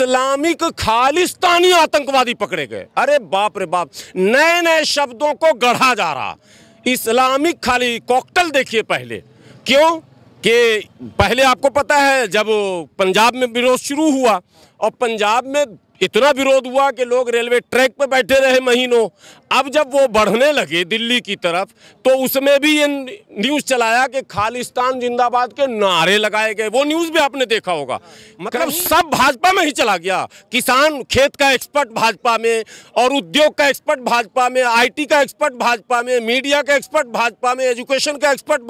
Islamic Khalistani आतंकवादी पकड़े गए अरे बाप रे बाप नए नए शब्दों को गढ़ा जा रहा इस्लामिक खाली कॉकटल देखिए पहले क्यों कि पहले आपको पता है जब पंजाब में विरोध शुरू हुआ और पंजाब में इतना विरोध हुआ कि लोग रेलवे ट्रैक पर बैठे रहे महीनों अब जब वो बढ़ने लगे दिल्ली की तरफ तो उसमें भी ये न्यूज़ चलाया कि खालिस्तान जिंदाबाद के नारे लगाए गए वो न्यूज़ भी आपने देखा होगा मतलब, मतलब सब भाजपा में ही चला गया किसान खेत का एक्सपर्ट भाजपा में और उद्योग का एक्सपर्ट भाजपा में आई का एक्सपर्ट भाजपा में मीडिया का एक्सपर्ट भाजपा में एजुकेशन का एक्सपर्ट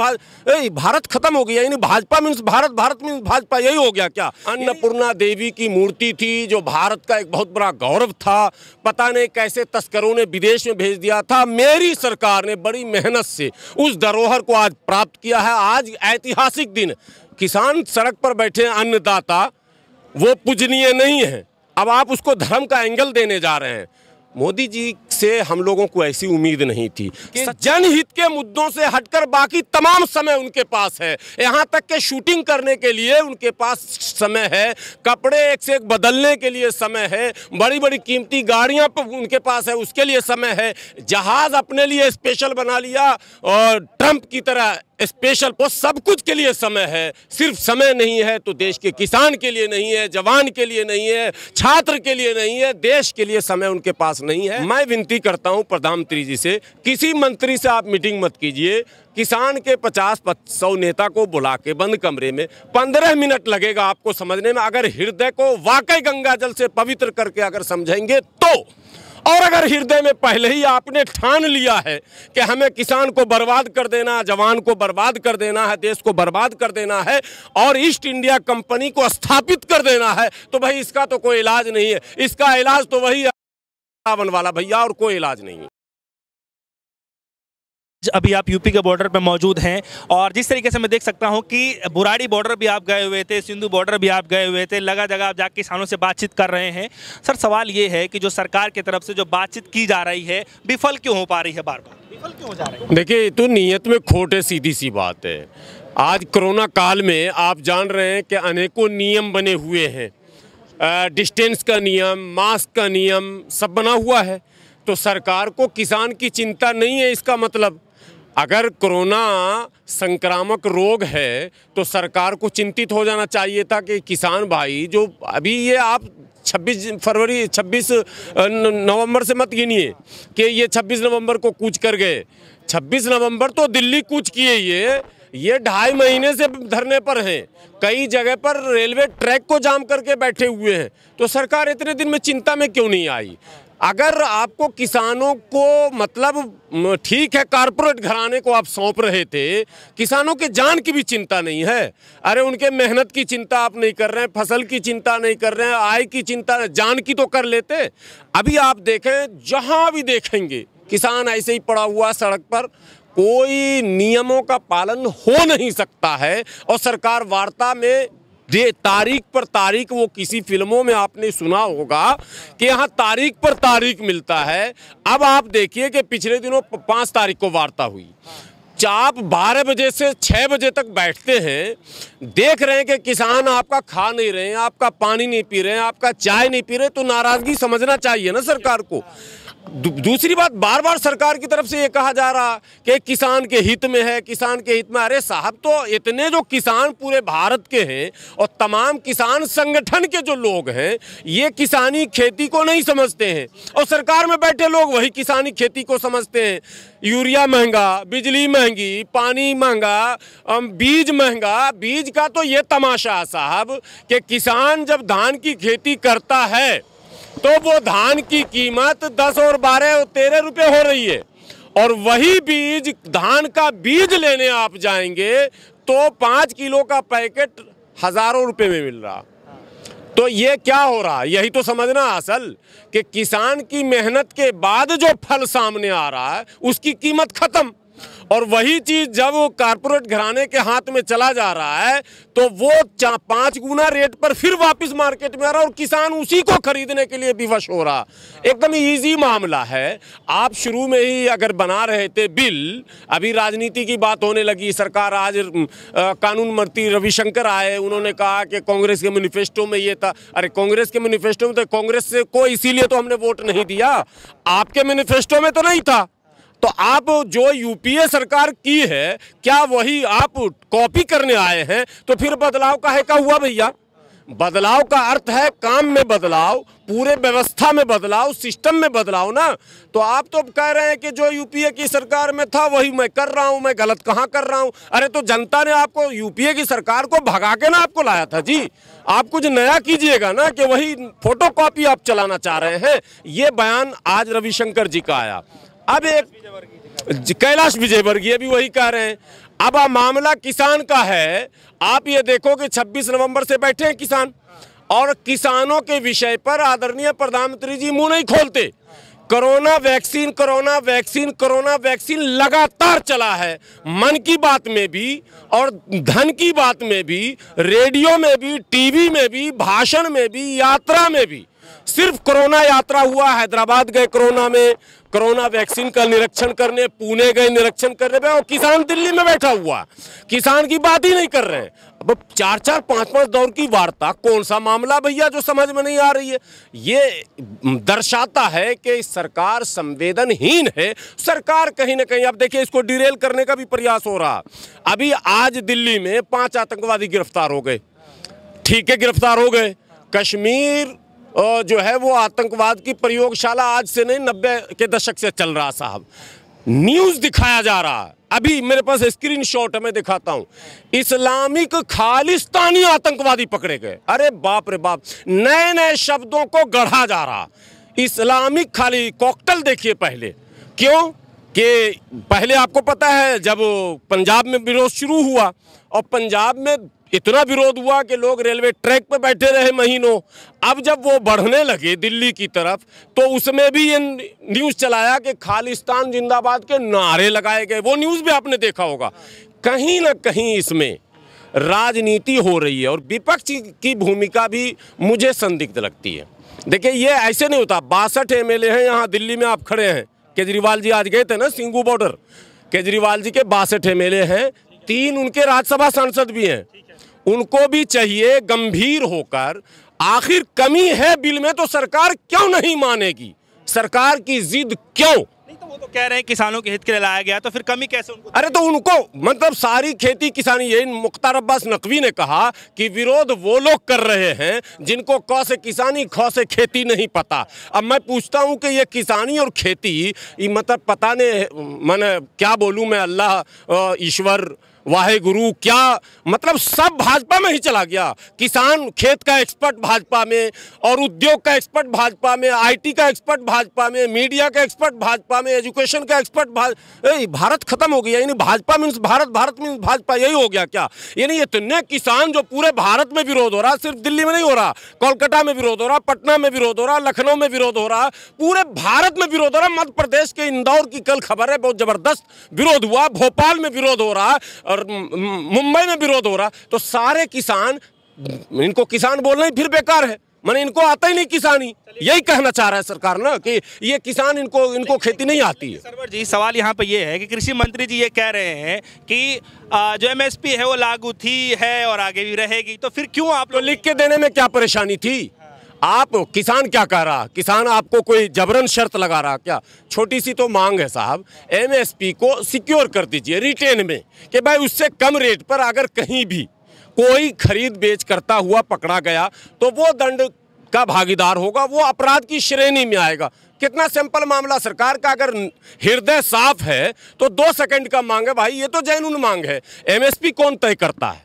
भारत खत्म हो गया यानी भाजपा मीन्स भारत भारत मीन्स भाजपा यही हो गया क्या अन्नपूर्णा देवी की मूर्ति थी जो भारत का एक बहुत बड़ा गौरव था पता नहीं कैसे तस्करों ने विदेश में भेज दिया था मेरी सरकार ने बड़ी मेहनत से उस धरोहर को आज प्राप्त किया है आज ऐतिहासिक दिन किसान सड़क पर बैठे अन्नदाता वो पूजनीय नहीं है अब आप उसको धर्म का एंगल देने जा रहे हैं मोदी जी से हम लोगों को ऐसी उम्मीद नहीं थी जनहित के मुद्दों से हटकर बाकी तमाम समय उनके पास है यहाँ तक के शूटिंग करने के लिए उनके पास समय है कपड़े एक से एक बदलने के लिए समय है बड़ी बड़ी कीमती गाड़ियाँ उनके पास है उसके लिए समय है जहाज़ अपने लिए स्पेशल बना लिया और ट्रंप की तरह स्पेशल वो सब कुछ के लिए समय है सिर्फ समय नहीं है तो देश के किसान के लिए नहीं है जवान के लिए नहीं है छात्र के लिए नहीं है देश के लिए समय उनके पास नहीं है मैं विनती विनती करता हूं प्रधानमंत्री जी से किसी मंत्री से आप मीटिंग मत कीजिए किसान के पचास सौ नेता को बुला के बंद कमरे में पंद्रह मिनट लगेगा आपको समझने में अगर हृदय को वाकई गंगा जल से पवित्र करके अगर समझेंगे तो और अगर हृदय में पहले ही आपने ठान लिया है कि हमें किसान को बर्बाद कर देना है जवान को बर्बाद कर देना है देश को बर्बाद कर देना है और ईस्ट इंडिया कंपनी को स्थापित कर देना है तो भाई इसका तो कोई इलाज नहीं है इसका इलाज तो वही रावण वाला भैया और कोई इलाज नहीं अभी आप यूपी के बॉर्डर पर मौजूद हैं और जिस तरीके से मैं देख सकता हूं कि बुराड़ी बॉर्डर भी आप गए हुए थे सिंधु बॉर्डर भी आप गए हुए थे लगा जगह आप जाके किसानों से बातचीत कर रहे हैं सर सवाल ये है कि जो सरकार की तरफ से जो बातचीत की जा रही है विफल क्यों हो पा रही है बार बार विफल क्यों हो जा रही है देखिए तो नीयत में खोटे सीधी सी बात है आज कोरोना काल में आप जान रहे हैं कि अनेकों नियम बने हुए हैं डिस्टेंस का नियम मास्क का नियम सब बना हुआ है तो सरकार को किसान की चिंता नहीं है इसका मतलब अगर कोरोना संक्रामक रोग है तो सरकार को चिंतित हो जाना चाहिए था कि किसान भाई जो अभी ये आप 26 फरवरी 26 नवंबर से मत गिनिए कि ये 26 नवंबर को कूच कर गए 26 नवंबर तो दिल्ली कूच किए ये ये ढाई महीने से धरने पर हैं कई जगह पर रेलवे ट्रैक को जाम करके बैठे हुए हैं तो सरकार इतने दिन में चिंता में क्यों नहीं आई अगर आपको किसानों को मतलब ठीक है कारपोरेट घराने को आप सौंप रहे थे किसानों के जान की भी चिंता नहीं है अरे उनके मेहनत की चिंता आप नहीं कर रहे हैं फसल की चिंता नहीं कर रहे हैं आय की चिंता जान की तो कर लेते अभी आप देखें जहां भी देखेंगे किसान ऐसे ही पड़ा हुआ सड़क पर कोई नियमों का पालन हो नहीं सकता है और सरकार वार्ता में ये तारीख पर तारीख वो किसी फिल्मों में आपने सुना होगा कि यहाँ तारीख पर तारीख मिलता है अब आप देखिए कि पिछले दिनों पाँच तारीख को वार्ता हुई आप बारह बजे से छः बजे तक बैठते हैं देख रहे हैं कि किसान आपका खा नहीं रहे हैं आपका पानी नहीं पी रहे हैं आपका चाय नहीं पी रहे तो नाराज़गी समझना चाहिए ना सरकार को दूसरी बात बार बार सरकार की तरफ से ये कहा जा रहा कि किसान के हित में है किसान के हित में अरे साहब तो इतने जो किसान पूरे भारत के हैं और तमाम किसान संगठन के जो लोग हैं ये किसानी खेती को नहीं समझते हैं और सरकार में बैठे लोग वही किसानी खेती को समझते हैं यूरिया महंगा बिजली महंगी पानी महंगा बीज महंगा बीज का तो ये तमाशा साहब कि किसान जब धान की खेती करता है तो वो धान की कीमत दस और बारह और तेरह रुपये हो रही है और वही बीज धान का बीज लेने आप जाएंगे तो पाँच किलो का पैकेट हज़ारों रुपए में मिल रहा तो ये क्या हो रहा यही तो समझना असल कि किसान की मेहनत के बाद जो फल सामने आ रहा है उसकी कीमत खत्म और वही चीज़ जब वो कारपोरेट घराने के हाथ में चला जा रहा है तो वो पांच गुना रेट पर फिर वापस मार्केट में आ रहा और किसान उसी को खरीदने के लिए विवश हो रहा एकदम ईजी मामला है आप शुरू में ही अगर बना रहे थे बिल अभी राजनीति की बात होने लगी सरकार आज आ, कानून मंत्री रविशंकर आए उन्होंने कहा कि कांग्रेस के मैनिफेस्टो में ये था अरे कांग्रेस के मैनिफेस्टो में तो कांग्रेस को इसीलिए तो हमने वोट नहीं दिया आपके मैनिफेस्टो में तो नहीं था तो आप जो यूपीए सरकार की है क्या वही आप कॉपी करने आए हैं तो फिर बदलाव का है क्या हुआ भैया बदलाव का अर्थ है काम में बदलाव पूरे व्यवस्था में बदलाव सिस्टम में बदलाव ना तो आप तो कह रहे हैं कि जो यूपीए की सरकार में था वही मैं कर रहा हूं मैं गलत कहां कर रहा हूं अरे तो जनता ने आपको यूपीए की सरकार को भगा के ना आपको लाया था जी आप कुछ नया कीजिएगा ना कि वही फोटोकॉपी आप चलाना चाह रहे हैं ये बयान आज रविशंकर जी का आया अब एक कैलाश विजयवर्गीय भी वही कह रहे हैं अब आ मामला किसान का है आप ये देखो कि 26 नवंबर से बैठे हैं किसान और किसानों के विषय पर आदरणीय प्रधानमंत्री जी मुंह नहीं खोलते corona vaccine corona vaccine corona vaccine लगातार चला है मन की बात में भी और धन की बात में भी रेडियो में भी टीवी में भी भाषण में भी यात्रा में भी सिर्फ कोरोना यात्रा हुआ हैदराबाद गए कोरोना में कोरोना वैक्सीन का निरीक्षण करने पुणे गए निरीक्षण करने पे और किसान दिल्ली में बैठा हुआ किसान की बात ही नहीं कर रहे हैं अब चार चार पांच पांच दौर की वार्ता कौन सा मामला भैया जो समझ में नहीं आ रही है ये दर्शाता है कि सरकार संवेदनहीन है सरकार कहीं ना कहीं अब देखिए इसको डिरेल करने का भी प्रयास हो रहा अभी आज दिल्ली में पांच आतंकवादी गिरफ्तार हो गए ठीक है गिरफ्तार हो गए कश्मीर जो है वो आतंकवाद की प्रयोगशाला आज से नहीं नब्बे के दशक से चल रहा साहब न्यूज दिखाया जा रहा है अभी मेरे पास स्क्रीन शॉट है मैं दिखाता हूं इस्लामिक खालिस्तानी आतंकवादी पकड़े गए अरे बाप रे बाप नए नए शब्दों को गढ़ा जा रहा इस्लामिक खाली कॉकटल देखिए पहले क्यों कि पहले आपको पता है जब पंजाब में विरोध शुरू हुआ और पंजाब में इतना विरोध हुआ कि लोग रेलवे ट्रैक पर बैठे रहे महीनों अब जब वो बढ़ने लगे दिल्ली की तरफ तो उसमें भी ये न्यूज़ चलाया कि खालिस्तान जिंदाबाद के नारे लगाए गए वो न्यूज़ भी आपने देखा होगा कहीं ना कहीं इसमें राजनीति हो रही है और विपक्ष की भूमिका भी मुझे संदिग्ध लगती है देखिए ये ऐसे नहीं होता बासठ एम एल हैं यहाँ दिल्ली में आप खड़े हैं केजरीवाल जी आज गए थे ना सिंगू बॉर्डर केजरीवाल जी के बासठ एम हैं तीन उनके राज्यसभा सांसद भी हैं उनको भी चाहिए गंभीर होकर आखिर कमी है बिल में तो सरकार क्यों नहीं मानेगी सरकार की जिद क्यों नहीं तो वो तो कह रहे हैं किसानों के हित के लिए लाया गया तो फिर कमी कैसे उनको अरे तो उनको मतलब सारी खेती किसानी यही मुख्तार अब्बास नकवी ने कहा कि विरोध वो लोग कर रहे हैं जिनको क से किसानी ख से खेती नहीं पता अब मैं पूछता हूँ कि ये किसानी और खेती मतलब पता नहीं मैंने क्या बोलूँ मैं अल्लाह ईश्वर वाहे गुरु क्या मतलब सब भाजपा में ही चला गया किसान खेत का एक्सपर्ट भाजपा में और उद्योग का एक्सपर्ट भाजपा में आईटी का एक्सपर्ट भाजपा में मीडिया का एक्सपर्ट भाजपा में एजुकेशन का एक्सपर्ट भाज भारत खत्म हो गया यानी भाजपा मीन्स भारत भारत मीन्स भाजपा यही हो गया क्या यानी इतने किसान जो पूरे भारत में विरोध हो रहा सिर्फ दिल्ली में नहीं हो रहा कोलकाता में विरोध हो रहा पटना में विरोध हो रहा लखनऊ में विरोध हो रहा पूरे भारत में विरोध हो रहा मध्य प्रदेश के इंदौर की कल खबर है बहुत जबरदस्त विरोध हुआ भोपाल में विरोध हो रहा और मुंबई में विरोध हो रहा तो सारे किसान इनको किसान बोलना ही फिर बेकार है मैंने इनको आता ही नहीं किसानी यही कहना चाह रहा है सरकार ना कि ये किसान इनको इनको खेती नहीं आती है सरवर जी सवाल यहाँ पे ये है कि कृषि मंत्री जी ये कह रहे हैं कि जो एमएसपी है वो लागू थी है और आगे भी रहेगी तो फिर क्यों आप तो लोग लिख के देने में क्या परेशानी थी आप किसान क्या कह रहा किसान आपको कोई जबरन शर्त लगा रहा क्या छोटी सी तो मांग है साहब एमएसपी को सिक्योर कर दीजिए रिटेन में कि भाई उससे कम रेट पर अगर कहीं भी कोई खरीद बेच करता हुआ पकड़ा गया तो वो दंड का भागीदार होगा वो अपराध की श्रेणी में आएगा कितना सिंपल मामला सरकार का अगर हृदय साफ है तो दो सेकंड का मांग है भाई ये तो जैनून मांग है एमएसपी कौन तय करता है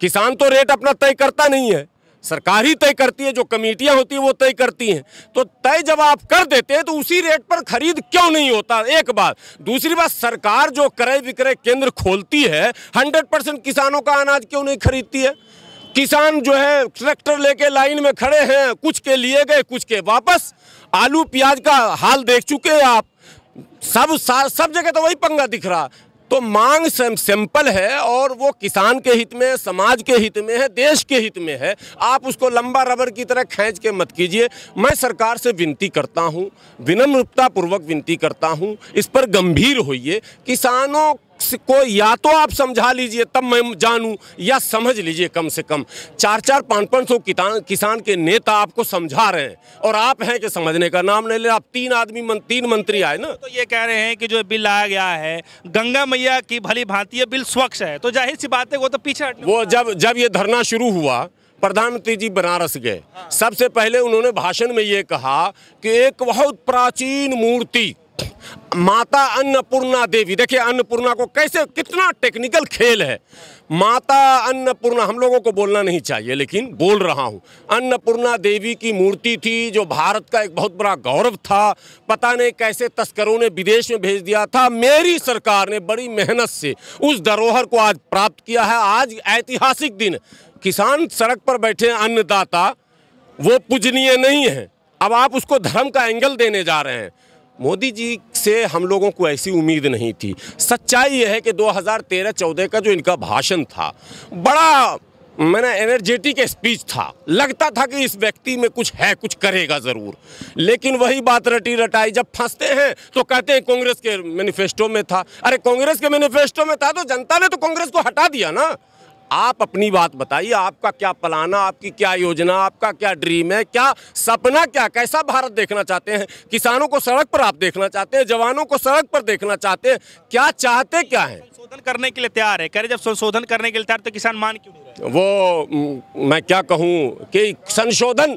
किसान तो रेट अपना तय करता नहीं है सरकार ही तय करती है जो कमेटियां होती हैं वो तय करती हैं तो तय जब आप कर देते हैं तो उसी रेट पर खरीद क्यों नहीं होता एक बात दूसरी बात सरकार जो क्रय विक्रय केंद्र खोलती है 100 परसेंट किसानों का अनाज क्यों नहीं खरीदती है किसान जो है ट्रैक्टर लेके लाइन में खड़े हैं कुछ के लिए गए कुछ के वापस आलू प्याज का हाल देख चुके हैं आप सब सब जगह तो वही पंगा दिख रहा तो मांग सिंपल है और वो किसान के हित में समाज के हित में है देश के हित में है आप उसको लंबा रबर की तरह खींच के मत कीजिए मैं सरकार से विनती करता हूँ पूर्वक विनती करता हूँ इस पर गंभीर होइए किसानों को या तो आप समझा लीजिए तब मैं जानूं या समझ लीजिए कम से कम चार चार पाँच पाँच सौ किसान के नेता आपको समझा रहे हैं और आप हैं कि समझने का नाम नहीं ले आप तीन आदमी मन, तीन मंत्री आए ना तो ये कह रहे हैं कि जो बिल लाया गया है गंगा मैया की भली भांति बिल स्वच्छ है तो जाहिर सी बात है वो तो पीछे वो जब जब ये धरना शुरू हुआ प्रधानमंत्री जी बनारस गए हाँ। सबसे पहले उन्होंने भाषण में ये कहा कि एक बहुत प्राचीन मूर्ति माता अन्नपूर्णा देवी देखिए अन्नपूर्णा को कैसे कितना टेक्निकल खेल है माता अन्नपूर्णा हम लोगों को बोलना नहीं चाहिए लेकिन बोल रहा हूँ अन्नपूर्णा देवी की मूर्ति थी जो भारत का एक बहुत बड़ा गौरव था पता नहीं कैसे तस्करों ने विदेश में भेज दिया था मेरी सरकार ने बड़ी मेहनत से उस धरोहर को आज प्राप्त किया है आज ऐतिहासिक दिन किसान सड़क पर बैठे अन्नदाता वो पूजनीय नहीं है अब आप उसको धर्म का एंगल देने जा रहे हैं मोदी जी से हम लोगों को ऐसी उम्मीद नहीं थी सच्चाई यह है कि 2013-14 का जो इनका भाषण था बड़ा मैंने एनर्जेटिक स्पीच था लगता था कि इस व्यक्ति में कुछ है कुछ करेगा ज़रूर लेकिन वही बात रटी रटाई जब फंसते हैं तो कहते हैं कांग्रेस के मैनिफेस्टो में था अरे कांग्रेस के मैनिफेस्टो में था तो जनता ने तो कांग्रेस को हटा दिया ना आप अपनी बात बताइए आपका क्या है आपकी क्या योजना आपका क्या ड्रीम है क्या सपना क्या कैसा भारत देखना चाहते हैं किसानों को सड़क पर आप देखना चाहते हैं जवानों को सड़क पर देखना चाहते हैं क्या चाहते क्या है संशोधन करने के लिए तैयार है कह रहे जब संशोधन करने के लिए तैयार तो किसान मान क्यों वो मैं क्या कहूँ कि संशोधन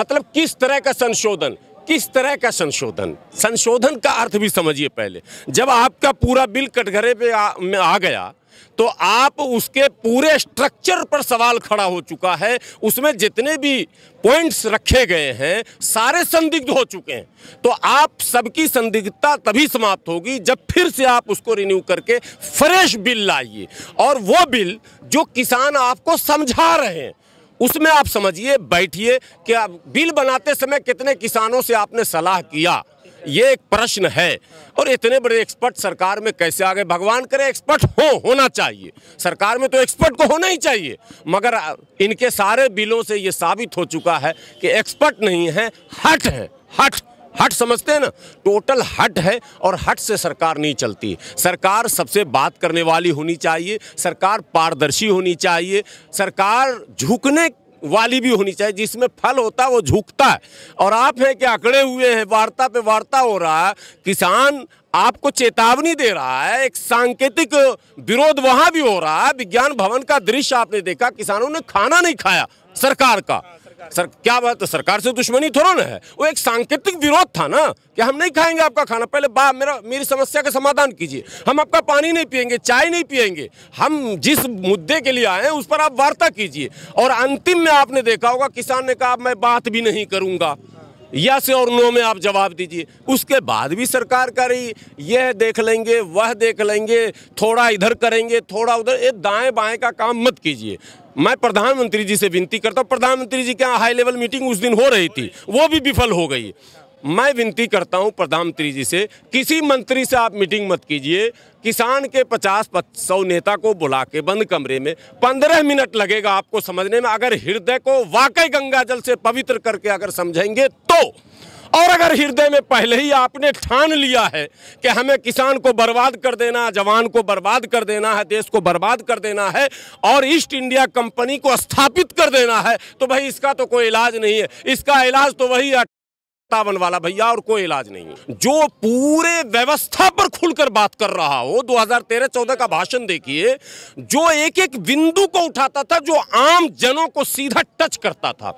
मतलब किस तरह का संशोधन किस तरह का संशोधन संशोधन का अर्थ भी समझिए पहले जब आपका पूरा बिल कटघरे पे आ, में आ गया तो आप उसके पूरे स्ट्रक्चर पर सवाल खड़ा हो चुका है उसमें जितने भी पॉइंट्स रखे गए हैं सारे संदिग्ध हो चुके हैं तो आप सबकी संदिग्धता तभी समाप्त होगी जब फिर से आप उसको रिन्यू करके फ्रेश बिल लाइए और वो बिल जो किसान आपको समझा रहे हैं उसमें आप समझिए बैठिए कि आप बिल बनाते समय कितने किसानों से आपने सलाह किया ये एक प्रश्न है और इतने बड़े एक्सपर्ट सरकार में कैसे आ गए भगवान करे एक्सपर्ट हो होना चाहिए सरकार में तो एक्सपर्ट को होना ही चाहिए मगर इनके सारे बिलों से ये साबित हो चुका है कि एक्सपर्ट नहीं है हट है हट हट समझते हैं ना टोटल हट है और हट से सरकार नहीं चलती सरकार सबसे बात करने वाली होनी चाहिए सरकार पारदर्शी होनी चाहिए सरकार झुकने वाली भी होनी चाहिए जिसमें फल होता है वो झुकता है और आप हैं कि अकड़े हुए हैं वार्ता पे वार्ता हो रहा है किसान आपको चेतावनी दे रहा है एक सांकेतिक विरोध वहाँ भी हो रहा है विज्ञान भवन का दृश्य आपने देखा किसानों ने खाना नहीं खाया सरकार का सर क्या बात है सरकार से तो दुश्मनी थोड़ा ना है वो एक सांकेतिक विरोध था ना कि हम नहीं खाएंगे आपका खाना पहले बा मेरा मेरी समस्या का समाधान कीजिए हम आपका पानी नहीं पियेंगे चाय नहीं पियेंगे हम जिस मुद्दे के लिए आए हैं उस पर आप वार्ता कीजिए और अंतिम में आपने देखा होगा किसान ने कहा मैं बात भी नहीं करूँगा यस और नो में आप जवाब दीजिए उसके बाद भी सरकार कर रही यह देख लेंगे वह देख लेंगे थोड़ा इधर करेंगे थोड़ा उधर ये दाएं बाएं का काम मत कीजिए मैं प्रधानमंत्री जी से विनती करता हूँ प्रधानमंत्री जी के यहाँ हाई लेवल मीटिंग उस दिन हो रही थी वो भी विफल हो गई मैं विनती करता हूँ प्रधानमंत्री जी से किसी मंत्री से आप मीटिंग मत कीजिए किसान के पचास सौ नेता को बुला के बंद कमरे में पंद्रह मिनट लगेगा आपको समझने में अगर हृदय को वाकई गंगा जल से पवित्र करके अगर समझेंगे तो और अगर हृदय में पहले ही आपने ठान लिया है कि हमें किसान को बर्बाद कर देना जवान को बर्बाद कर देना है देश को बर्बाद कर देना है और ईस्ट इंडिया कंपनी को स्थापित कर देना है तो भाई इसका तो कोई इलाज नहीं है इसका इलाज तो वही सत्तावन वाला भैया और कोई इलाज नहीं है जो पूरे व्यवस्था पर खुलकर बात कर रहा हो 2013-14 का भाषण देखिए जो एक एक बिंदु को उठाता था जो आम जनों को सीधा टच करता था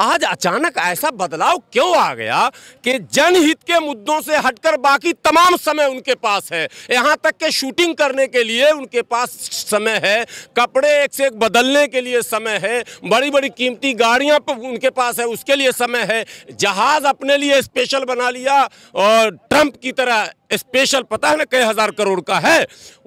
आज अचानक ऐसा बदलाव क्यों आ गया कि जनहित के मुद्दों से हटकर बाकी तमाम समय उनके पास है यहाँ तक के शूटिंग करने के लिए उनके पास समय है कपड़े एक से एक बदलने के लिए समय है बड़ी बड़ी कीमती गाड़ियाँ उनके पास है उसके लिए समय है जहाज़ अपने लिए स्पेशल बना लिया और ट्रंप की तरह स्पेशल पता है ना कई हज़ार करोड़ का है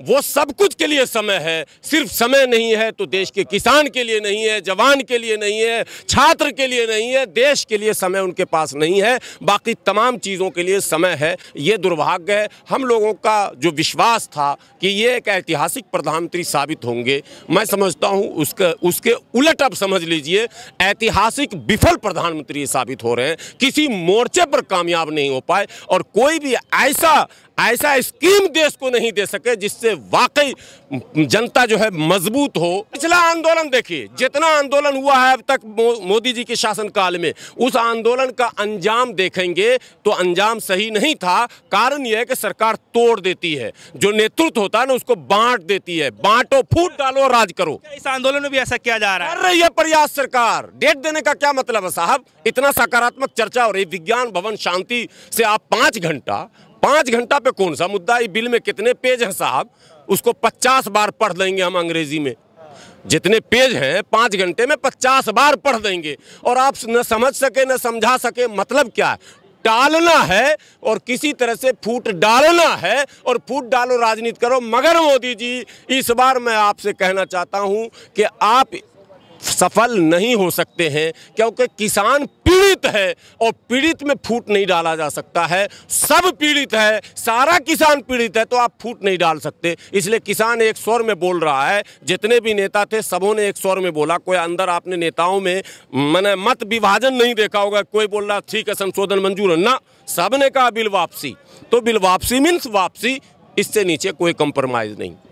वो सब कुछ के लिए समय है सिर्फ समय नहीं है तो देश के किसान के लिए नहीं है जवान के लिए नहीं है छात्र के लिए नहीं है देश के लिए समय उनके पास नहीं है बाकी तमाम चीज़ों के लिए समय है ये दुर्भाग्य है हम लोगों का जो विश्वास था कि ये एक ऐतिहासिक प्रधानमंत्री साबित होंगे मैं समझता हूँ उसके उसके उलट अब समझ लीजिए ऐतिहासिक विफल प्रधानमंत्री साबित हो रहे हैं किसी मोर्चे पर कामयाब नहीं हो पाए और कोई भी ऐसा ऐसा स्कीम देश को नहीं दे सके जिससे वाकई जनता जो है मजबूत हो पिछला आंदोलन देखिए जितना आंदोलन हुआ है अब तक मोदी जी के शासनकाल में उस आंदोलन का अंजाम देखेंगे तो अंजाम सही नहीं था कारण यह है कि सरकार तोड़ देती है जो नेतृत्व होता है ना उसको बांट देती है बांटो फूट डालो राज करो इस आंदोलन में भी ऐसा किया जा रहा है अरे रही प्रयास सरकार डेट देने का क्या मतलब है साहब इतना सकारात्मक चर्चा हो रही विज्ञान भवन शांति से आप पांच घंटा पाँच घंटा पे कौन सा मुद्दा ये बिल में कितने पेज हैं साहब उसको पचास बार पढ़ लेंगे हम अंग्रेजी में जितने पेज हैं पाँच घंटे में पचास बार पढ़ देंगे और आप न समझ सके न समझा सके मतलब क्या है टालना है और किसी तरह से फूट डालना है और फूट डालो राजनीति करो मगर मोदी जी इस बार मैं आपसे कहना चाहता हूं कि आप सफल नहीं हो सकते हैं क्योंकि किसान पीड़ित है और पीड़ित में फूट नहीं डाला जा सकता है सब पीड़ित है सारा किसान पीड़ित है तो आप फूट नहीं डाल सकते इसलिए किसान एक स्वर में बोल रहा है जितने भी नेता थे सबों ने एक स्वर में बोला कोई अंदर आपने नेताओं में मैंने मत विभाजन नहीं देखा होगा कोई बोल रहा ठीक है संशोधन मंजूर है ना सब ने कहा बिल वापसी तो बिल वापसी मीन्स वापसी इससे नीचे कोई कंप्रोमाइज़ नहीं